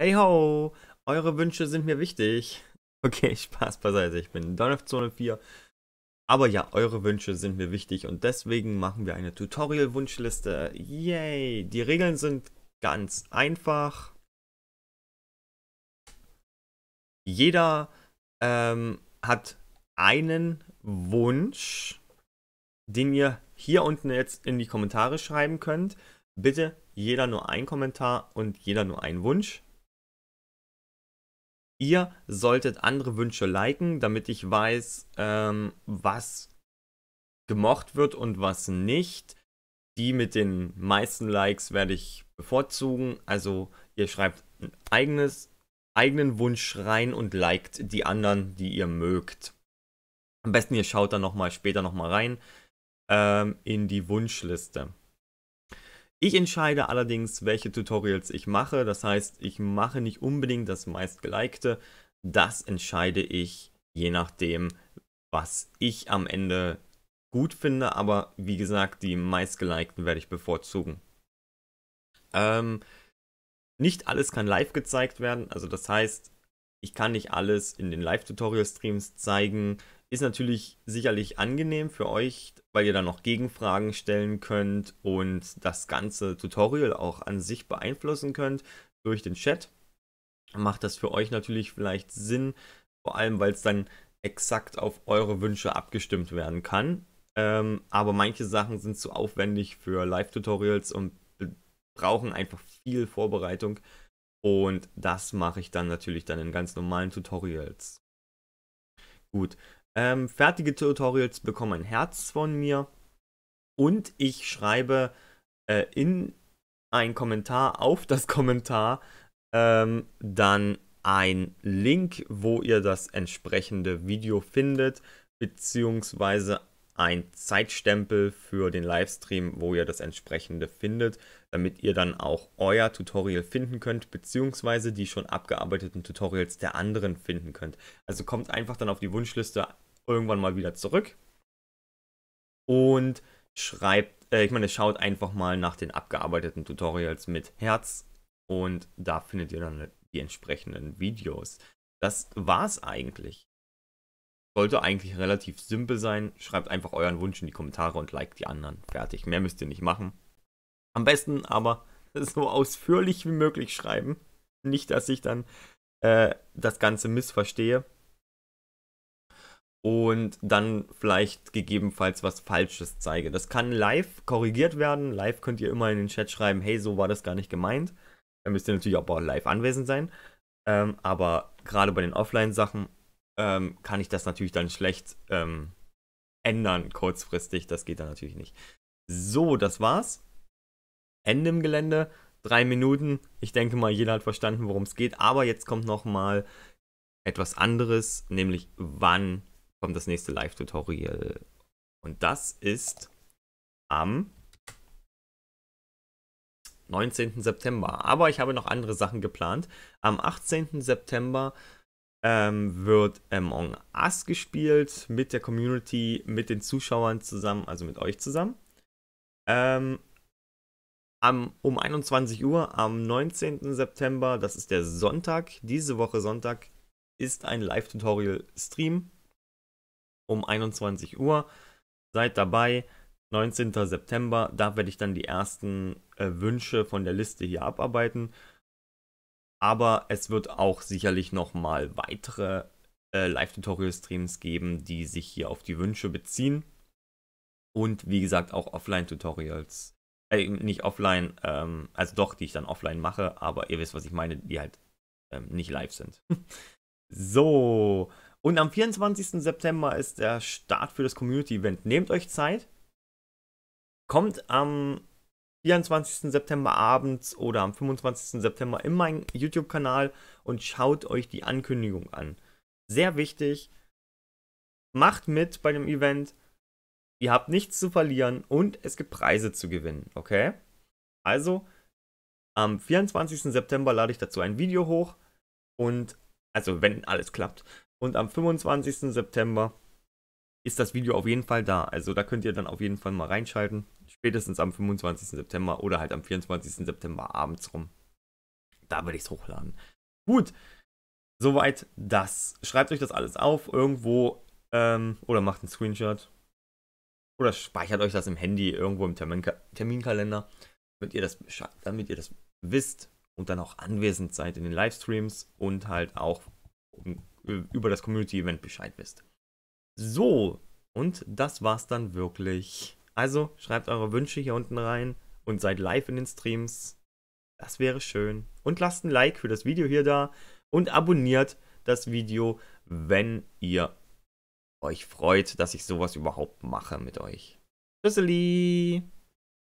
Hey ho, eure Wünsche sind mir wichtig. Okay, Spaß beiseite, ich bin in Donnerfzone 4. Aber ja, eure Wünsche sind mir wichtig und deswegen machen wir eine Tutorial-Wunschliste. Yay! Die Regeln sind ganz einfach. Jeder ähm, hat einen Wunsch, den ihr hier unten jetzt in die Kommentare schreiben könnt. Bitte jeder nur einen Kommentar und jeder nur einen Wunsch. Ihr solltet andere Wünsche liken, damit ich weiß, ähm, was gemocht wird und was nicht. Die mit den meisten Likes werde ich bevorzugen. Also ihr schreibt ein eigenes, eigenen Wunsch rein und liked die anderen, die ihr mögt. Am besten ihr schaut dann nochmal später nochmal rein ähm, in die Wunschliste. Ich entscheide allerdings, welche Tutorials ich mache. Das heißt, ich mache nicht unbedingt das meistgelikte. Das entscheide ich je nachdem, was ich am Ende gut finde. Aber wie gesagt, die meistgelikten werde ich bevorzugen. Ähm, nicht alles kann live gezeigt werden. Also das heißt, ich kann nicht alles in den Live-Tutorial-Streams zeigen. Ist natürlich sicherlich angenehm für euch, weil ihr dann noch Gegenfragen stellen könnt und das ganze Tutorial auch an sich beeinflussen könnt durch den Chat. Macht das für euch natürlich vielleicht Sinn, vor allem weil es dann exakt auf eure Wünsche abgestimmt werden kann. Ähm, aber manche Sachen sind zu aufwendig für Live-Tutorials und brauchen einfach viel Vorbereitung. Und das mache ich dann natürlich dann in ganz normalen Tutorials. Gut, ähm, fertige Tutorials bekommen ein Herz von mir. Und ich schreibe äh, in einen Kommentar auf das Kommentar ähm, dann ein Link, wo ihr das entsprechende Video findet, beziehungsweise ein Zeitstempel für den Livestream, wo ihr das entsprechende findet, damit ihr dann auch euer Tutorial finden könnt, beziehungsweise die schon abgearbeiteten Tutorials der anderen finden könnt. Also kommt einfach dann auf die Wunschliste irgendwann mal wieder zurück und schreibt, äh, ich meine, schaut einfach mal nach den abgearbeiteten Tutorials mit Herz und da findet ihr dann die entsprechenden Videos. Das war's eigentlich. Sollte eigentlich relativ simpel sein. Schreibt einfach euren Wunsch in die Kommentare und liked die anderen. Fertig. Mehr müsst ihr nicht machen. Am besten aber so ausführlich wie möglich schreiben. Nicht, dass ich dann äh, das Ganze missverstehe und dann vielleicht gegebenenfalls was Falsches zeige. Das kann live korrigiert werden. Live könnt ihr immer in den Chat schreiben, hey, so war das gar nicht gemeint. Dann müsst ihr natürlich auch live anwesend sein. Ähm, aber gerade bei den Offline-Sachen ähm, kann ich das natürlich dann schlecht ähm, ändern kurzfristig. Das geht dann natürlich nicht. So, das war's. Ende im Gelände. Drei Minuten. Ich denke mal, jeder hat verstanden, worum es geht. Aber jetzt kommt noch mal etwas anderes, nämlich wann kommt das nächste Live-Tutorial. Und das ist am 19. September. Aber ich habe noch andere Sachen geplant. Am 18. September ähm, wird Among Us gespielt mit der Community, mit den Zuschauern zusammen, also mit euch zusammen. Ähm, am, um 21 Uhr am 19. September, das ist der Sonntag, diese Woche Sonntag, ist ein Live-Tutorial-Stream um 21 Uhr. Seid dabei. 19. September, da werde ich dann die ersten äh, Wünsche von der Liste hier abarbeiten. Aber es wird auch sicherlich nochmal weitere äh, Live-Tutorial-Streams geben, die sich hier auf die Wünsche beziehen. Und wie gesagt, auch Offline-Tutorials. Äh, nicht offline, ähm, also doch, die ich dann offline mache, aber ihr wisst, was ich meine, die halt ähm, nicht live sind. so, und am 24. September ist der Start für das Community-Event. Nehmt euch Zeit. Kommt am 24. September abends oder am 25. September in meinen YouTube-Kanal und schaut euch die Ankündigung an. Sehr wichtig. Macht mit bei dem Event. Ihr habt nichts zu verlieren und es gibt Preise zu gewinnen, okay? Also, am 24. September lade ich dazu ein Video hoch und, also wenn alles klappt, und am 25. September ist das Video auf jeden Fall da. Also da könnt ihr dann auf jeden Fall mal reinschalten. Spätestens am 25. September oder halt am 24. September abends rum. Da werde ich es hochladen. Gut, soweit das. Schreibt euch das alles auf irgendwo ähm, oder macht einen Screenshot. Oder speichert euch das im Handy irgendwo im Terminka Terminkalender, damit ihr, das, damit ihr das wisst und dann auch anwesend seid in den Livestreams und halt auch über das Community-Event Bescheid wisst. So, und das war's dann wirklich. Also schreibt eure Wünsche hier unten rein und seid live in den Streams. Das wäre schön. Und lasst ein Like für das Video hier da und abonniert das Video, wenn ihr euch freut, dass ich sowas überhaupt mache mit euch. Tschüsseli!